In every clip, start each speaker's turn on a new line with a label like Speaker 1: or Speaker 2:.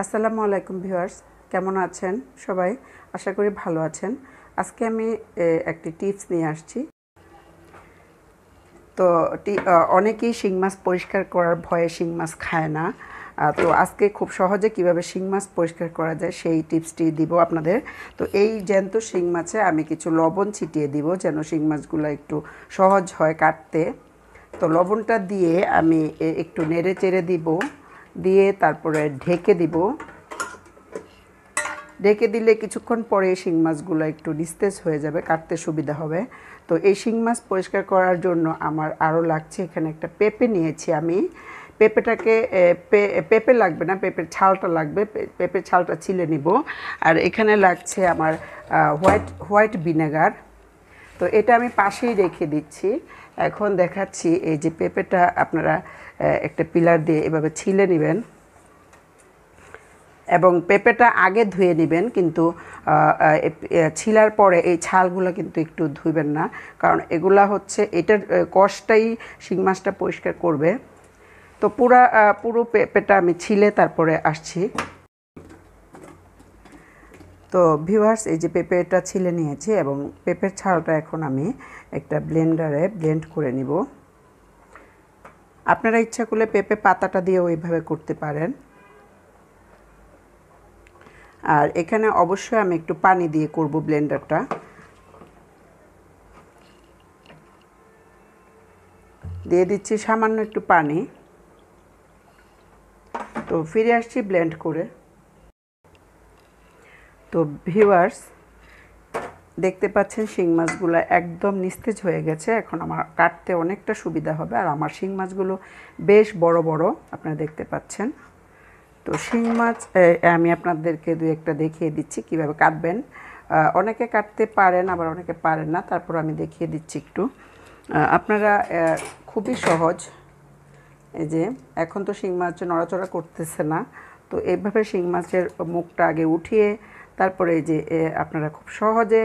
Speaker 1: আসসালামু আলাইকুম ভিউয়ার্স কেমন আছেন সবাই আশা করি ভালো আছেন আজকে আমি একটি টিপস নিয়ে আসছি তো অনেকেই শিং মাছ পরিষ্কার করার ভয়ে শিং মাছ খায় না তো আজকে খুব সহজে কিভাবে শিং মাছ পরিষ্কার করা যায় সেই টিপসটি দিব আপনাদের তো এই জ্যান্ত শিং মাছে আমি কিছু লবণ ছিটিয়ে দিব যেন শিং মাছগুলো একটু সহজ হয় কাটতে তো লবণটা দিয়ে আমি একটু নেড়ে চেড়ে দিব দিয়ে তারপরে ঢেকে দিব ঢেকে দিলে কিছুক্ষণ পরে শিং মাছগুলো একটু নিস্তেজ হয়ে যাবে কাটতে সুবিধা হবে তো এই শিং মাছ পরিষ্কার করার জন্য আমার আরও লাগছে এখানে একটা পেঁপে নিয়েছি আমি পেঁপেটাকে পেঁপে লাগবে না পেঁপের ছালটা লাগবে পেঁপের ছালটা ছিলে নিব আর এখানে লাগছে আমার হোয়াইট হোয়াইট ভিনেগার তো এটা আমি পাশেই রেখে দিচ্ছি এখন দেখাচ্ছি এই যে পেঁপেটা আপনারা একটা পিলার দিয়ে এভাবে ছিলে নেবেন এবং পেঁপেটা আগে ধুয়ে নেবেন কিন্তু ছিলার পরে এই ছালগুলো কিন্তু একটু ধুবেন না কারণ এগুলা হচ্ছে এটার কষটাই শিং মাছটা পরিষ্কার করবে তো পুরা পুরো পেঁপেটা আমি ছিলে তারপরে আসছি তো ভিউয়ার্স এই যে পেঁপেটা ছিলে নিয়েছি এবং পেঁপের ছালটা এখন আমি একটা ব্লেন্ডারে ব্লেন্ড করে নিব আপনারা ইচ্ছা করলে পেপে পাতাটা দিয়ে ওইভাবে করতে পারেন আর এখানে অবশ্যই আমি একটু পানি দিয়ে করব ব্লেন্ডারটা দিয়ে দিচ্ছি সামান্য একটু পানি তো ফিরে আসছি ব্লেন্ড করে তো ভিউয়ার্স দেখতে পাচ্ছেন শিং মাছগুলো একদম নিস্তেজ হয়ে গেছে এখন আমার কাটতে অনেকটা সুবিধা হবে আর আমার শিং মাছগুলো বেশ বড় বড় আপনারা দেখতে পাচ্ছেন তো শিং মাছ আমি আপনাদেরকে দুই একটা দেখিয়ে দিচ্ছি কিভাবে কাটবেন অনেকে কাটতে পারেন আবার অনেকে পারেন না তারপর আমি দেখিয়ে দিচ্ছি একটু আপনারা খুবই সহজ এই যে এখন তো শিং মাছ নড়াচড়া করতেছে না তো এইভাবে শিং মাছের মুখটা আগে উঠিয়ে তারপরে যে আপনারা খুব সহজে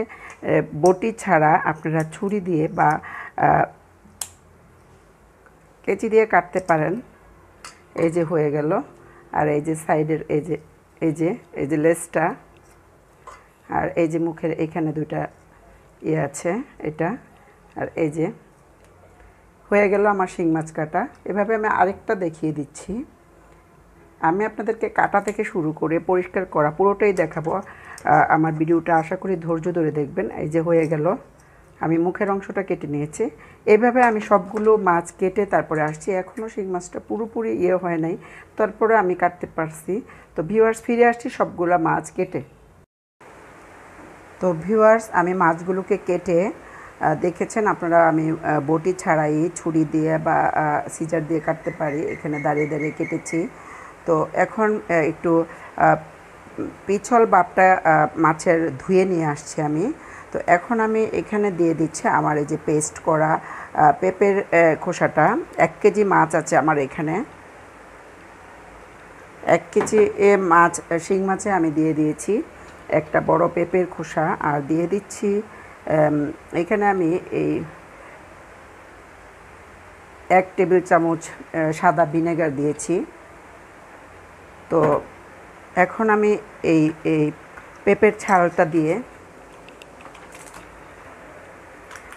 Speaker 1: বটি ছাড়া আপনারা ছুরি দিয়ে বা কেচি দিয়ে কাটতে পারেন এই যে হয়ে গেল আর এই যে সাইডের এই যে এই যে এই যে লেসটা আর এই যে মুখের এখানে দুইটা ইয়ে আছে এটা আর এই যে হয়ে গেল আমার শিং মাছ কাটা এভাবে আমি আরেকটা দেখিয়ে দিচ্ছি আমি আপনাদেরকে কাটা থেকে শুরু করে পরিষ্কার করা পুরোটাই দেখাবো আমার ভিডিওটা আশা করি ধৈর্য ধরে দেখবেন এই যে হয়ে গেল আমি মুখের অংশটা কেটে নিয়েছি এভাবে আমি সবগুলো মাছ কেটে তারপরে আসছি এখনও সেই মাছটা পুরোপুরি ইয়ে হয় নাই তারপরে আমি কাটতে পারছি তো ভিউয়ার্স ফিরে আসছি সবগুলো মাছ কেটে তো ভিউয়ার্স আমি মাছগুলোকে কেটে দেখেছেন আপনারা আমি বটি ছাড়াই ছুরি দিয়ে বা সিজার দিয়ে কাটতে পারি এখানে দাঁড়িয়ে দাঁড়িয়ে কেটেছি তো এখন একটু পিছল বাপটা মাছের ধুয়ে নিয়ে আসছি আমি তো এখন আমি এখানে দিয়ে দিচ্ছি আমার এই যে পেস্ট করা পেঁপের খোসাটা এক কেজি মাছ আছে আমার এখানে এক কেজি এ মাছ শিং মাছে আমি দিয়ে দিয়েছি একটা বড় পেঁপের খোসা আর দিয়ে দিচ্ছি এখানে আমি এই এক টেবিল চামচ সাদা ভিনেগার দিয়েছি তো এখন আমি এই এই পেঁপের ছালটা দিয়ে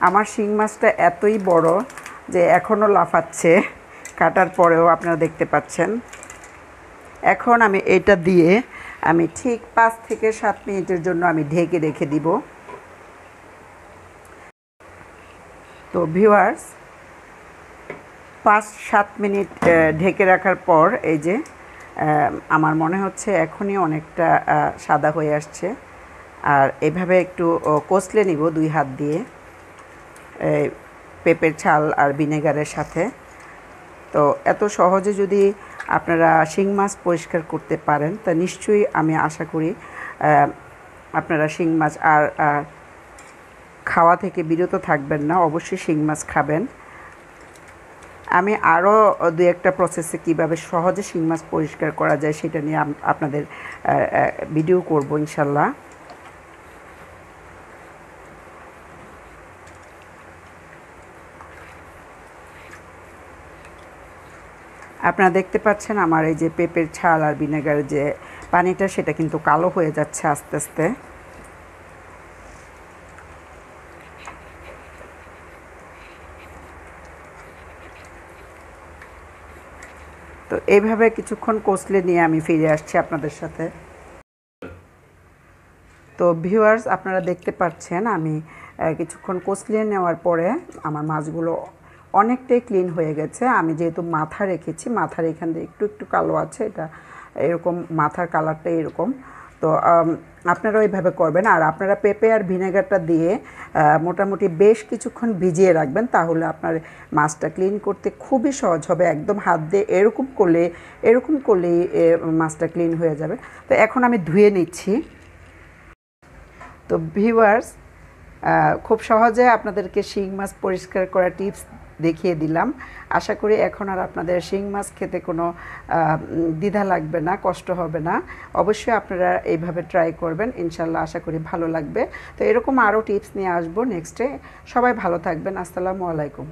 Speaker 1: আমার শিং মাছটা এতই বড় যে এখনও লাফাচ্ছে কাটার পরেও আপনারা দেখতে পাচ্ছেন এখন আমি এটা দিয়ে আমি ঠিক পাঁচ থেকে সাত মিনিটের জন্য আমি ঢেকে রেখে দিব তো ভিউয়ার্স পাঁচ সাত মিনিট ঢেকে রাখার পর এই যে আমার মনে হচ্ছে এখনই অনেকটা সাদা হয়ে আসছে আর এভাবে একটু কষলে নিব দুই হাত দিয়ে পেঁপের ছাল আর ভিনেগারের সাথে তো এত সহজে যদি আপনারা শিং মাছ পরিষ্কার করতে পারেন তা নিশ্চয়ই আমি আশা করি আপনারা শিং মাছ আর খাওয়া থেকে বিরত থাকবেন না অবশ্যই শিং মাছ খাবেন আমি আরও দু একটা প্রসেসে কিভাবে সহজে শিং মাছ পরিষ্কার করা যায় সেটা নিয়ে আপনাদের ভিডিও করব ইনশাল্লাহ আপনারা দেখতে পাচ্ছেন আমার এই যে পেঁপের ছাল আর ভিনেগারের যে পানিটা সেটা কিন্তু কালো হয়ে যাচ্ছে আস্তে আস্তে তো এইভাবে কিছুক্ষণ কষলে নিয়ে আমি ফিরে আসছি আপনাদের সাথে তো ভিউয়ার্স আপনারা দেখতে পাচ্ছেন আমি কিছুক্ষণ কষলিয়ে নেওয়ার পরে আমার মাছগুলো অনেকটাই ক্লিন হয়ে গেছে আমি যেহেতু মাথা রেখেছি মাথার এখান দিয়ে একটু একটু কালো আছে এটা এরকম মাথার কালারটা এরকম তো আপনারা ওইভাবে করবেন আর আপনারা পেঁপে আর ভিনেগারটা দিয়ে মোটামুটি বেশ কিছুক্ষণ ভিজিয়ে রাখবেন তাহলে আপনার মাছটা ক্লিন করতে খুবই সহজ হবে একদম হাত দিয়ে এরকম করলে এরকম করলেই মাছটা ক্লিন হয়ে যাবে তো এখন আমি ধুয়ে নিচ্ছি তো ভিউয়ার্স খুব সহজে আপনাদেরকে শিং মাছ পরিষ্কার করা টিপস দেখিয়ে দিলাম আশা করি এখন আর আপনাদের শিং মাছ খেতে কোনো দ্বিধা লাগবে না কষ্ট হবে না অবশ্যই আপনারা এইভাবে ট্রাই করবেন ইনশাল্লাহ আশা করি ভালো লাগবে তো এরকম আরও টিপস নিয়ে আসবো নেক্সটে সবাই ভালো থাকবেন আসসালামু আলাইকুম